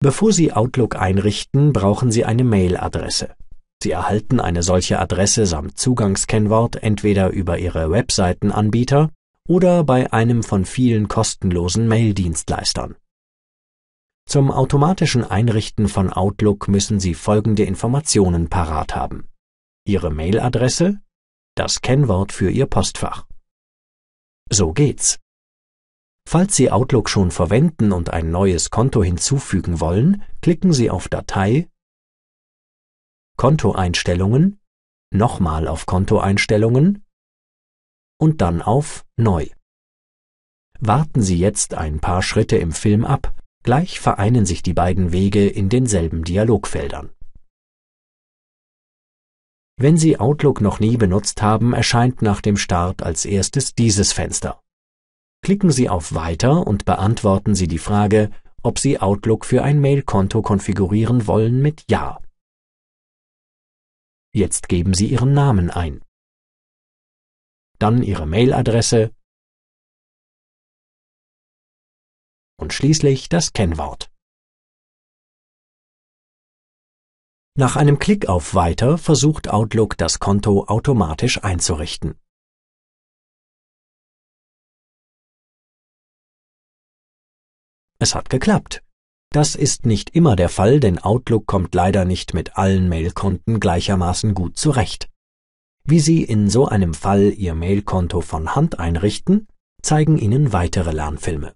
Bevor Sie Outlook einrichten, brauchen Sie eine Mail-Adresse. Sie erhalten eine solche Adresse samt Zugangskennwort entweder über Ihre Webseitenanbieter oder bei einem von vielen kostenlosen Mail-Dienstleistern. Zum automatischen Einrichten von Outlook müssen Sie folgende Informationen parat haben. Ihre Mailadresse, das Kennwort für Ihr Postfach. So geht's. Falls Sie Outlook schon verwenden und ein neues Konto hinzufügen wollen, klicken Sie auf Datei, Kontoeinstellungen, nochmal auf Kontoeinstellungen und dann auf Neu. Warten Sie jetzt ein paar Schritte im Film ab, gleich vereinen sich die beiden Wege in denselben Dialogfeldern. Wenn Sie Outlook noch nie benutzt haben, erscheint nach dem Start als erstes dieses Fenster Klicken Sie auf Weiter und beantworten Sie die Frage, ob Sie Outlook für ein Mailkonto konfigurieren wollen mit Ja. Jetzt geben Sie Ihren Namen ein. Dann Ihre Mailadresse und schließlich das Kennwort. Nach einem Klick auf Weiter versucht Outlook das Konto automatisch einzurichten. Es hat geklappt. Das ist nicht immer der Fall, denn Outlook kommt leider nicht mit allen Mailkonten gleichermaßen gut zurecht. Wie Sie in so einem Fall Ihr Mailkonto von Hand einrichten, zeigen Ihnen weitere Lernfilme.